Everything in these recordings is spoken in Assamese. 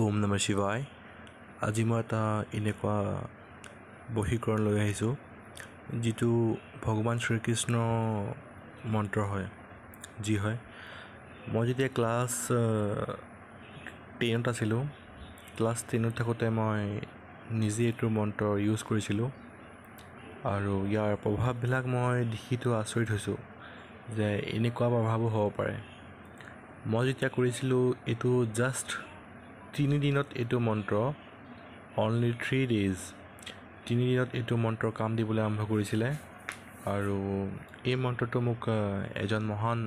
ওম নম শিৱাই আজি মই এটা এনেকুৱা বহীকৰণ লৈ আহিছোঁ যিটো ভগৱান শ্ৰীকৃষ্ণৰ মন্ত্ৰ হয় যি হয় মই যেতিয়া ক্লাছ টেনত আছিলোঁ ক্লাছ টেনত থাকোঁতে মই নিজে এইটো মন্ত্ৰ ইউজ কৰিছিলোঁ আৰু ইয়াৰ প্ৰভাৱবিলাক মই দেখিতো আচৰিত হৈছোঁ যে এনেকুৱা প্ৰভাৱো হ'ব পাৰে মই যেতিয়া কৰিছিলোঁ এইটো জাষ্ট তিনিদিনত এইটো মন্ত্ৰ অনলি থ্ৰী ডেইজ তিনিদিনত এইটো মন্ত্ৰ কাম দিবলৈ আৰম্ভ কৰিছিলে আৰু এই মন্ত্ৰটো মোক এজন মহান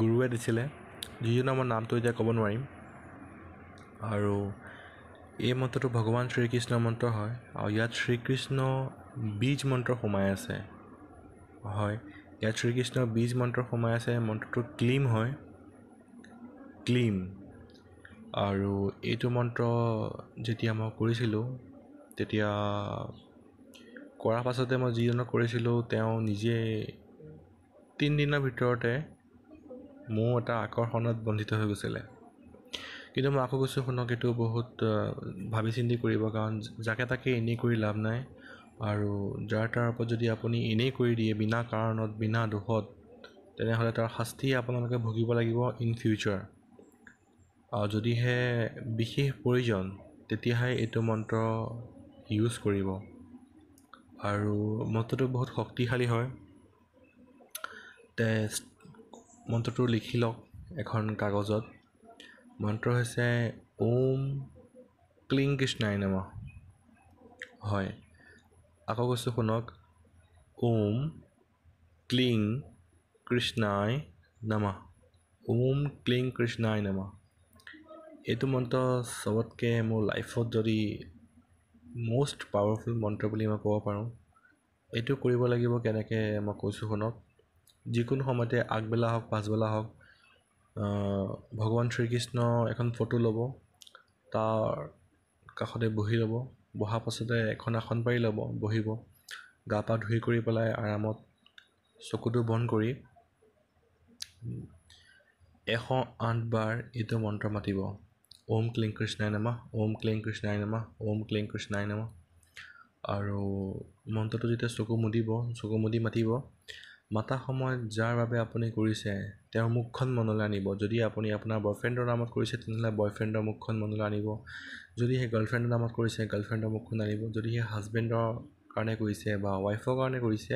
গুৰুৱে দিছিলে যিজনৰ মই নামটো এতিয়া ক'ব নোৱাৰিম আৰু এই মন্ত্ৰটো ভগৱান শ্ৰীকৃষ্ণৰ মন্ত্ৰ হয় আৰু ইয়াত শ্ৰীকৃষ্ণ বীজ মন্ত্ৰ সোমাই আছে হয় ইয়াত শ্ৰীকৃষ্ণৰ বীজ মন্ত্ৰ সোমাই আছে মন্ত্ৰটো ক্লিম হয় ক্লিম আৰু এইটো মন্ত্ৰ যেতিয়া মই কৰিছিলোঁ তেতিয়া কৰাৰ পাছতে মই যিজনক কৰিছিলোঁ তেওঁ নিজে তিনিদিনৰ ভিতৰতে মোৰ এটা আকৰ্ষণত বন্ধিত হৈ গৈছিলে কিন্তু মই আকৌ কৈছোঁ শুনক এইটো বহুত ভাবি চিন্তি কৰিব কাৰণ যাকে তাকে এনেই কৰি লাভ নাই আৰু যাৰ তাৰ ওপৰত যদি আপুনি এনেই কৰি দিয়ে বিনা কাৰণত বিনা দোষত তেনেহ'লে তাৰ শাস্তি আপোনালোকে ভুগিব লাগিব ইন ফিউচাৰ যদিহে বিশেষ প্ৰয়োজন তেতিয়াহে এইটো মন্ত্ৰ ইউজ কৰিব আৰু মন্ত্ৰটো বহুত শক্তিশালী হয় তে মন্ত্ৰটো লিখি লওক এখন কাগজত মন্ত্ৰ হৈছে ওম ক্লিং কৃষ্ণাই নম হয় আকৌ কৈছোঁ শুনক ওম ক্লিং কৃষ্ণাই নম ওম ক্লিং কৃষ্ণাই নম এইটো মন্ত্ৰ চবতকৈ মোৰ লাইফত যদি মষ্ট পাৱাৰফুল মন্ত্ৰ বুলি মই ক'ব পাৰোঁ এইটো কৰিব লাগিব কেনেকৈ মই কৈছোঁ শুনক যিকোনো সময়তে আগবেলা হওক পাছবেলা হওক ভগৱান শ্ৰীকৃষ্ণ এখন ফটো ল'ব তাৰ কাষতে বহি ল'ব বহাৰ পাছতে এখন আসন পাৰি ল'ব বহিব গা পা ধুই কৰি পেলাই আৰামত চকুটো বন্ধ কৰি এশ আঠ বাৰ এইটো মন্ত্ৰ মাতিব ওম ক্লিং কৃষ্ণাই নমা ওম ক্লিং কৃষ্ণাই নমা ওম ক্লিং কৃষ্ণাই নমা আৰু মন্ত্ৰটো যেতিয়া চকু মুদিব চকু মুদি মাতিব মতা সময়ত যাৰ বাবে আপুনি কৰিছে তেওঁৰ মুখখন মনলৈ আনিব যদি আপুনি আপোনাৰ বয়ফ্ৰেণ্ডৰ নামত কৰিছে তেনেহ'লে বয়ফ্ৰেণ্ডৰ মুখখন মনলৈ আনিব যদি সেই গাৰ্লফ্ৰেণ্ডৰ নামত কৰিছে গাৰ্লফ্ৰেণ্ডৰ মুখখন আনিব যদি সেই হাজবেণ্ডৰ কাৰণে কৰিছে বা ৱাইফৰ কাৰণে কৰিছে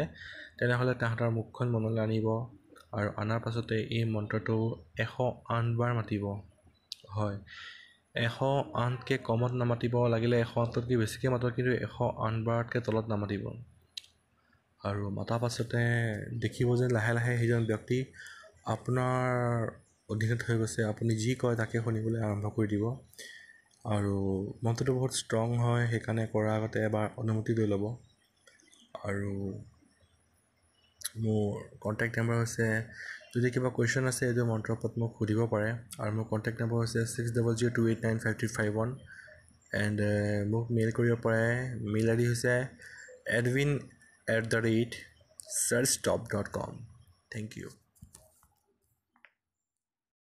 তেনেহ'লে তাহাঁতৰ মুখখন মনলৈ আনিব আৰু অনাৰ পাছতে এই মন্ত্ৰটো এশ আঠবাৰ মাতিব হয় এশ আঠতকৈ কমত নামাতিব লাগিলে এশ আঠতকৈ বেছিকৈ মাতক কিন্তু এশ আঠ বাৰতকৈ তলত নামাতিব আৰু মতাৰ পাছতে দেখিব যে লাহে লাহে সেইজন ব্যক্তি আপোনাৰ অধীনত হৈ গৈছে আপুনি যি কয় তাকে শুনিবলৈ আৰম্ভ কৰি দিব আৰু মনটোতো বহুত ষ্ট্ৰং হয় সেইকাৰণে কৰাৰ আগতে এবাৰ অনুমতি লৈ ল'ব আৰু মোৰ কণ্টেক্ট নাম্বাৰ হৈছে যদি কিবা কুৱেশ্যন আছে এইটো মন্ত্ৰৰ ওপৰত মোক সুধিব পাৰে আৰু মোৰ কণ্টেক্ট নম্বৰ হৈছে six double zero' two eight nine five three five one and মোক মেইল কৰিব পাৰে মেইল আই ডি হৈছে Edwin at the rate search top dot com thank U